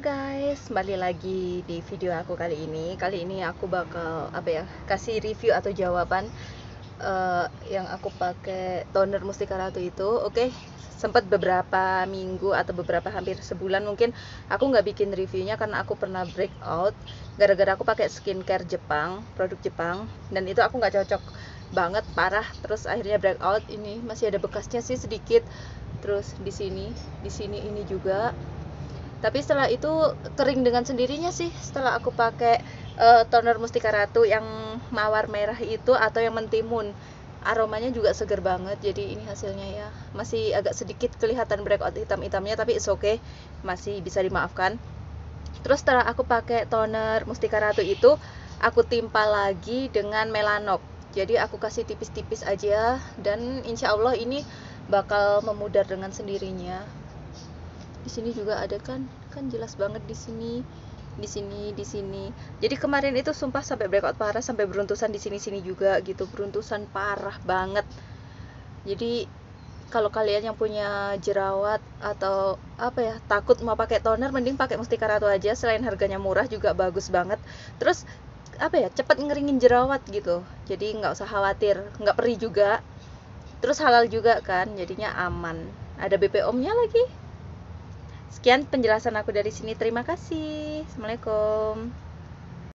guys, kembali lagi di video aku kali ini. Kali ini aku bakal apa ya? Kasih review atau jawaban uh, yang aku pakai toner Mustika Ratu itu. Oke, okay. sempat beberapa minggu atau beberapa hampir sebulan mungkin aku nggak bikin reviewnya karena aku pernah breakout gara-gara aku pakai skincare Jepang, produk Jepang dan itu aku nggak cocok banget parah terus akhirnya breakout ini masih ada bekasnya sih sedikit terus di sini di sini ini juga tapi setelah itu kering dengan sendirinya sih setelah aku pakai uh, toner Mustika Ratu yang mawar merah itu atau yang mentimun aromanya juga seger banget jadi ini hasilnya ya masih agak sedikit kelihatan breakout hitam-hitamnya tapi it's okay masih bisa dimaafkan terus setelah aku pakai toner Mustika Ratu itu aku timpa lagi dengan Melanok. jadi aku kasih tipis-tipis aja dan insya Allah ini bakal memudar dengan sendirinya di sini juga ada kan kan jelas banget di sini di sini di sini jadi kemarin itu sumpah sampai breakout parah sampai beruntusan di sini sini juga gitu beruntusan parah banget jadi kalau kalian yang punya jerawat atau apa ya takut mau pakai toner mending pakai mustika ratu aja selain harganya murah juga bagus banget terus apa ya cepat ngeringin jerawat gitu jadi nggak usah khawatir nggak perih juga terus halal juga kan jadinya aman ada BPOM nya lagi Sekian penjelasan aku dari sini. Terima kasih. Assalamualaikum.